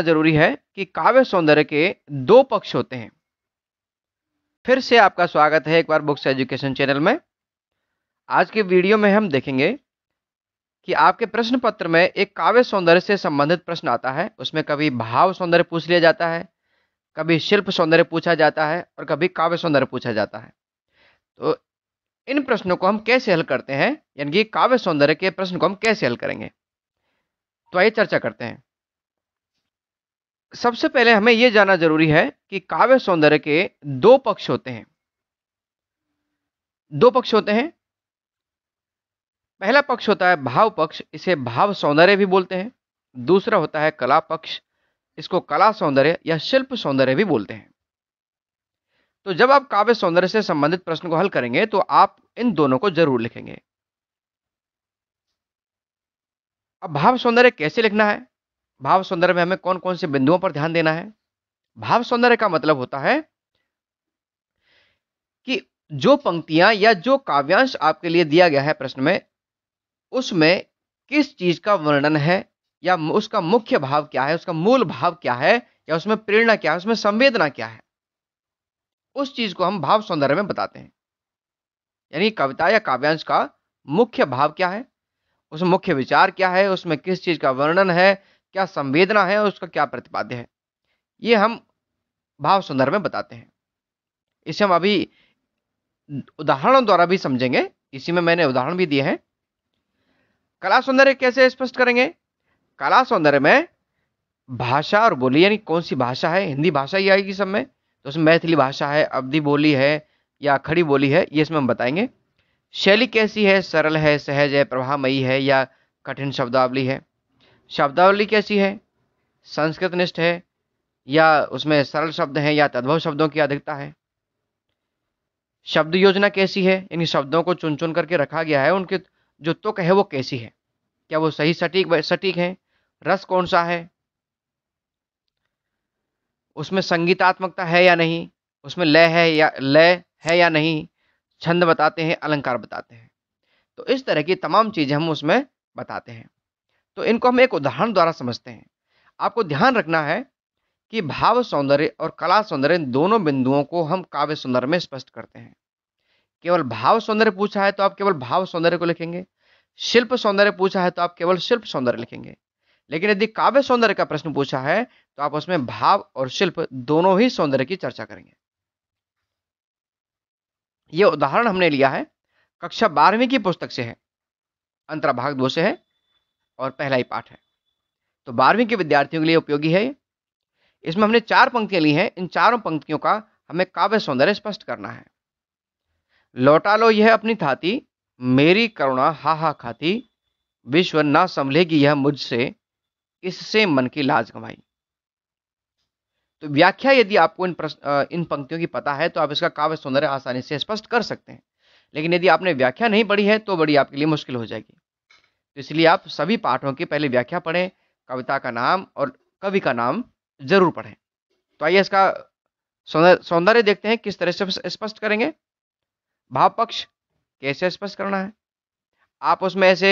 जरूरी है कि काव्य सौंदर्य के दो पक्ष होते हैं फिर से आपका स्वागत है एक बार बुक्स एजुकेशन चैनल में आज के वीडियो में हम देखेंगे कि आपके प्रश्न पत्र में एक काव्य सौंदर्य से संबंधित प्रश्न आता है उसमें कभी भाव सौंदर्य पूछ लिया जाता है कभी शिल्प सौंदर्य पूछा जाता है और कभी काव्य सौंदर्य पूछा जाता है तो इन प्रश्नों को हम कैसे हल करते हैं यानी कि काव्य सौंदर्य के प्रश्न को हम कैसे हल करेंगे तो आइए चर्चा करते हैं सबसे पहले हमें यह जानना जरूरी है कि काव्य सौंदर्य के दो पक्ष होते हैं दो पक्ष होते हैं पहला पक्ष होता है भाव पक्ष इसे भाव सौंदर्य भी बोलते हैं दूसरा होता है कला पक्ष इसको कला सौंदर्य या शिल्प सौंदर्य भी बोलते हैं तो जब आप काव्य सौंदर्य से संबंधित प्रश्न को हल करेंगे तो आप इन दोनों को जरूर लिखेंगे अब भाव सौंदर्य कैसे लिखना है भाव सौंदर्य में हमें कौन कौन से बिंदुओं पर ध्यान देना है भाव सौंदर्य का मतलब होता है कि जो पंक्तियां या जो काव्यांश आपके लिए दिया गया है प्रश्न में उसमें किस चीज का वर्णन है या उसका मुख्य भाव क्या है उसका मूल भाव क्या है या उसमें प्रेरणा क्या है उसमें संवेदना क्या है उस चीज को हम भाव सौंदर्य में बताते हैं यानी कविता या काव्यांश का मुख्य भाव क्या है उसमें मुख्य विचार क्या है उसमें किस चीज का वर्णन है क्या संवेदना है और उसका क्या प्रतिपाद्य है ये हम भाव संदर्भ में बताते हैं इसे हम अभी उदाहरणों द्वारा भी समझेंगे इसी में मैंने उदाहरण भी दिए हैं कला सौंदर्य कैसे स्पष्ट करेंगे कला सौंदर्य में भाषा और बोली यानी कौन सी भाषा है हिंदी भाषा ही आएगी सब में तो उसमें मैथिली भाषा है अवधि बोली है या खड़ी बोली है ये इसमें हम बताएंगे शैली कैसी है सरल है सहज है प्रभामयी है या कठिन शब्दावली है शब्दावली कैसी है संस्कृत निष्ठ है या उसमें सरल शब्द हैं या तद्भव शब्दों की अधिकता है शब्द योजना कैसी है इन शब्दों को चुन चुन करके रखा गया है उनके जो तुक है वो कैसी है क्या वो सही सटीक सटीक है रस कौन सा है उसमें संगीतात्मकता है या नहीं उसमें लय है या लय है या नहीं छंद बताते हैं अलंकार बताते हैं तो इस तरह की तमाम चीज़ें हम उसमें बताते हैं तो इनको हम एक उदाहरण द्वारा समझते हैं आपको ध्यान रखना है कि भाव सौंदर्य और कला सौंदर्य दोनों बिंदुओं को हम काव्य सौंदर्य में स्पष्ट करते हैं केवल भाव सौंदर्य पूछा है तो आप केवल भाव सौंदर्य को लिखेंगे शिल्प सौंदर्य पूछा है तो आप केवल शिल्प सौंदर्य लिखेंगे लेकिन यदि काव्य सौंदर्य का प्रश्न पूछा है तो आप उसमें भाव और शिल्प दोनों ही सौंदर्य की चर्चा करेंगे यह उदाहरण हमने लिया है कक्षा बारहवीं की पुस्तक से है अंतरा भाग दो से है और पहला ही पाठ है तो बारहवीं के विद्यार्थियों के लिए उपयोगी है इसमें हमने चार पंक्तियां ली हैं इन चारों पंक्तियों का हमें काव्य सौंदर्य स्पष्ट करना है लौटा लो यह अपनी थाती मेरी करुणा हा हा खाती विश्व ना संभलेगी यह मुझसे इससे मन की लाज कमाई तो व्याख्या यदि आपको इन प्रश्न इन पंक्तियों की पता है तो आप इसका काव्य सौंदर्य आसानी से स्पष्ट कर सकते हैं लेकिन यदि आपने व्याख्या नहीं पढ़ी है तो बड़ी आपके लिए मुश्किल हो जाएगी तो इसलिए आप सभी पाठों की पहले व्याख्या पढ़ें कविता का नाम और कवि का नाम जरूर पढ़ें तो आइए इसका सौंदर्य देखते हैं किस तरह से स्पष्ट करेंगे भाव पक्ष कैसे स्पष्ट करना है आप उसमें ऐसे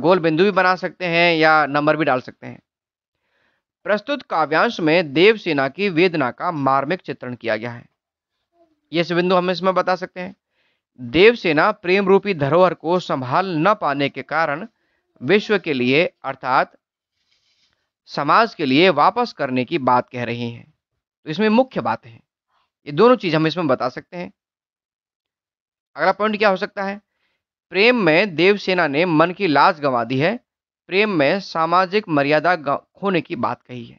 गोल बिंदु भी बना सकते हैं या नंबर भी डाल सकते हैं प्रस्तुत काव्यांश में देवसेना की वेदना का मार्मिक चित्रण किया गया है ये बिंदु हम इसमें बता सकते हैं देवसेना प्रेम रूपी धरोहर को संभाल न पाने के कारण विश्व के लिए अर्थात समाज के लिए वापस करने की बात कह रही हैं तो इसमें मुख्य बातें हैं ये दोनों चीज़ हम इसमें बता सकते हैं अगला पॉइंट क्या हो सकता है प्रेम में देवसेना ने मन की लाज गंवा दी है प्रेम में सामाजिक मर्यादा खोने की बात कही है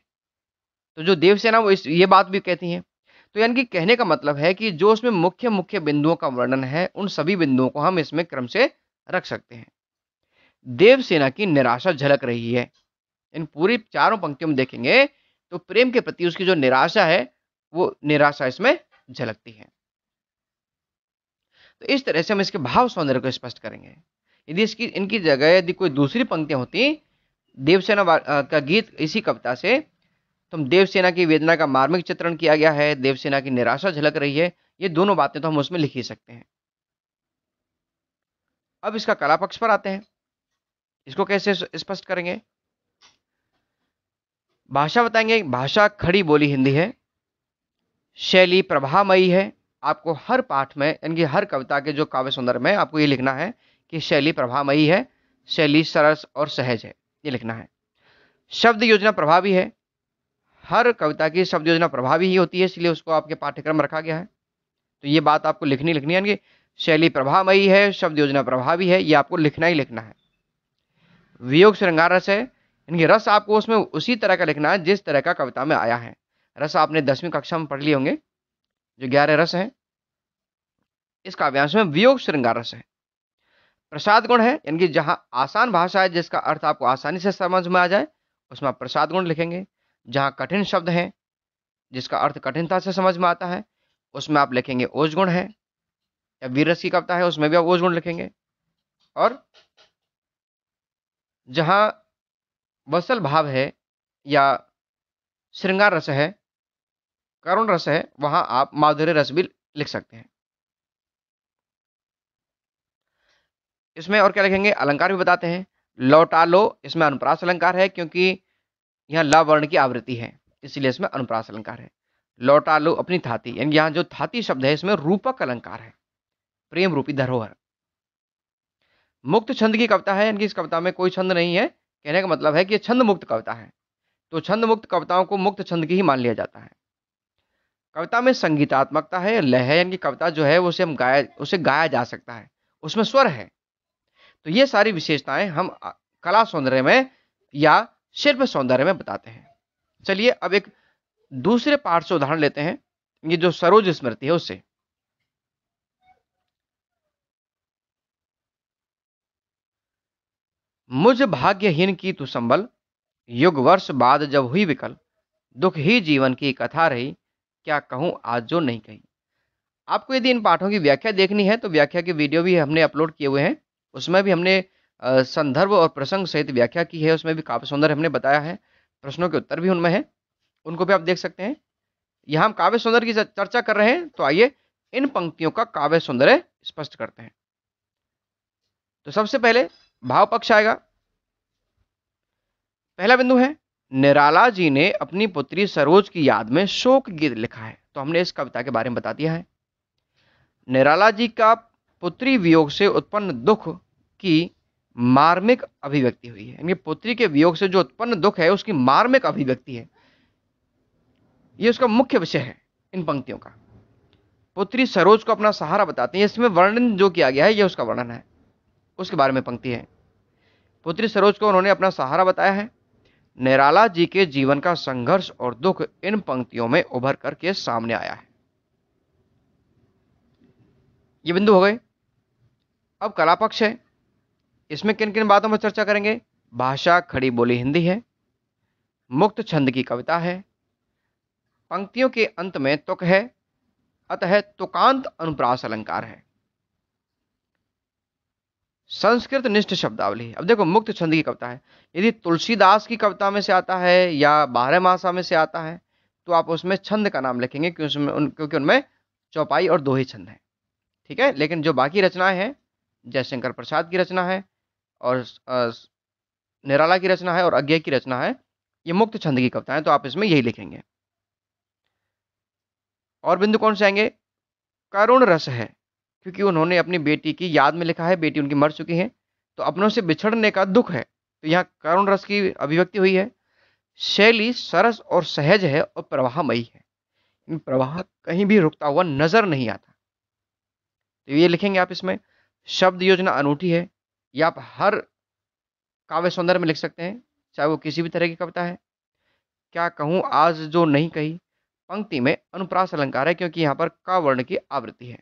तो जो देवसेना वो इस ये बात भी कहती हैं तो यानी कि कहने का मतलब है कि जो उसमें मुख्य मुख्य बिंदुओं का वर्णन है उन सभी बिंदुओं को हम इसमें क्रम से रख सकते हैं देवसेना की निराशा झलक रही है इन पूरी चारों पंक्तियों में देखेंगे तो प्रेम के प्रति उसकी जो निराशा है वो निराशा इसमें झलकती है तो इस तरह से हम इसके भाव सौंदर्य को स्पष्ट करेंगे यदि इसकी इनकी जगह यदि कोई दूसरी पंक्तियां होती देवसेना का गीत इसी कविता से तो हम देवसेना की वेदना का मार्मिक चित्रण किया गया है देवसेना की निराशा झलक रही है ये दोनों बातें तो हम उसमें लिख ही सकते हैं अब इसका कला पक्ष पर आते हैं इसको कैसे स्पष्ट करेंगे भाषा बताएंगे भाषा खड़ी बोली हिंदी है शैली प्रभामयी है आपको हर पाठ में यानी कि हर कविता के जो काव्य सुंदर में आपको ये लिखना है कि शैली प्रभामयी है शैली सरस और सहज है ये लिखना है शब्द योजना प्रभावी है हर कविता की शब्द योजना प्रभावी ही होती है इसलिए उसको आपके पाठ्यक्रम में रखा गया है तो ये बात आपको लिखनी लिखनी है यानी कि शैली प्रभामयी है शब्द योजना प्रभावी है ये आपको लिखना ही लिखना है वियोग श्रृंगार रस है इनके रस आपको उसमें उसी तरह का लिखना है जिस तरह का कविता में आया है रस आपने दसवीं कक्षा में पढ़ लिए होंगे जो ग्यारह रस हैं इस काव्यांश में वियोग श्रृंगार रस है प्रसाद गुण है यानी कि जहाँ आसान भाषा है जिसका अर्थ आपको आसानी से समझ में आ जाए उसमें आप प्रसाद गुण लिखेंगे जहाँ कठिन शब्द हैं जिसका अर्थ कठिनता से समझ में आता है उसमें आप लिखेंगे ओज गुण है या वीरस की कविता है उसमें भी आप ओज गुण लिखेंगे और जहाँ वसल भाव है या श्रृंगार रस है करुण रस है वहाँ आप माधुर्य रस भी लिख सकते हैं इसमें और क्या लिखेंगे अलंकार भी बताते हैं लौटा लो इसमें अनुप्रास अलंकार है क्योंकि यहाँ ल वर्ण की आवृत्ति है इसलिए इसमें अनुप्रास अलंकार है लौटा लो अपनी थाती यानी यहाँ जो थाती शब्द है इसमें रूपक अलंकार है प्रेम रूपी धरोहर मुक्त छंद की कविता है यानी कि इस कविता में कोई छंद नहीं है कहने का मतलब है कि यह छंद मुक्त कविता है तो छंद मुक्त कविताओं को मुक्त छंद की ही मान लिया जाता है कविता में संगीतात्मकता है लय है यानी कविता जो है उसे हम गाया उसे गाया जा सकता है उसमें स्वर है तो ये सारी विशेषताएं हम कला सौंदर्य में या शिल्प सौंदर्य में बताते हैं चलिए अब एक दूसरे पाठ से उदाहरण लेते हैं ये जो सरोज स्मृति है उससे मुझ भाग्यहीन की तु संबल युग वर्ष बाद जब हुई विकल दुख ही जीवन की कथा रही क्या कहूँ आज जो नहीं कही आपको यदि इन पाठों की व्याख्या देखनी है तो व्याख्या की वीडियो भी हमने अपलोड किए हुए हैं उसमें भी हमने संदर्भ और प्रसंग सहित व्याख्या की है उसमें भी काव्य सौंदर्य हमने बताया है प्रश्नों के उत्तर भी उनमें है उनको भी आप देख सकते हैं यहाँ हम काव्य सौंदर्य की चर्चा कर रहे हैं तो आइए इन पंक्तियों का काव्य सौंदर्य स्पष्ट करते हैं तो सबसे पहले भाव पक्ष आएगा पहला बिंदु है निराला जी ने अपनी पुत्री सरोज की याद में शोक गीत लिखा है तो हमने इस कविता के बारे में बता दिया है निराला जी का पुत्री वियोग से उत्पन्न दुख की मार्मिक अभिव्यक्ति हुई है यानी पुत्री के वियोग से जो उत्पन्न दुख है उसकी मार्मिक अभिव्यक्ति है यह उसका मुख्य विषय है इन पंक्तियों का पुत्री सरोज को अपना सहारा बताते हैं इसमें वर्णन जो किया गया है यह उसका वर्णन है उसके बारे में पंक्ति है पुत्री सरोज को उन्होंने अपना सहारा बताया है निराला जी के जीवन का संघर्ष और दुख इन पंक्तियों में उभर करके सामने आया है ये बिंदु हो गए अब कला पक्ष है इसमें किन किन बातों पर चर्चा करेंगे भाषा खड़ी बोली हिंदी है मुक्त छंद की कविता है पंक्तियों के अंत में तुक है अतः तुकांत अनुप्रास अलंकार है संस्कृत निष्ठ शब्दावली अब देखो मुक्त छंद की कविता है यदि तुलसीदास की कविता में से आता है या बारह मासा में से आता है तो आप उसमें छंद का नाम लिखेंगे क्योंकि उनमें चौपाई और दो ही छंद हैं ठीक है लेकिन जो बाकी रचनाएं हैं जयशंकर प्रसाद की रचना है और निराला की रचना है और अज्ञा की रचना है ये मुक्त छंद की कविता है तो आप इसमें यही लिखेंगे और बिंदु कौन से आएंगे करुण रस है क्योंकि उन्होंने अपनी बेटी की याद में लिखा है बेटी उनकी मर चुकी है तो अपनों से बिछड़ने का दुख है तो यहाँ करुण रस की अभिव्यक्ति हुई है शैली सरस और सहज है और प्रवाहमयी है प्रवाह कहीं भी रुकता हुआ नजर नहीं आता तो ये लिखेंगे आप इसमें शब्द योजना अनूठी है या आप हर काव्य सौंदर्य में लिख सकते हैं चाहे वो किसी भी तरह की कविता है क्या कहूँ आज जो नहीं कही पंक्ति में अनुप्रास अलंकार है क्योंकि यहाँ पर का वर्ण की आवृत्ति है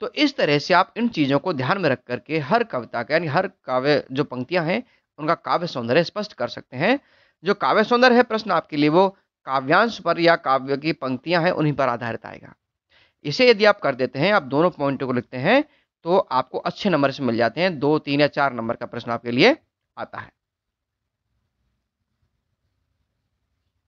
तो इस तरह से आप इन चीज़ों को ध्यान में रख करके हर कविता का यानी हर काव्य जो पंक्तियाँ हैं उनका काव्य सौंदर्य स्पष्ट कर सकते हैं जो काव्य सौंदर्य है प्रश्न आपके लिए वो काव्यांश पर या काव्य की पंक्तियाँ हैं उन्हीं पर आधारित आएगा इसे यदि आप कर देते हैं आप दोनों पॉइंटों को लिखते हैं तो आपको अच्छे नंबर से मिल जाते हैं दो तीन या चार नंबर का प्रश्न आपके लिए आता है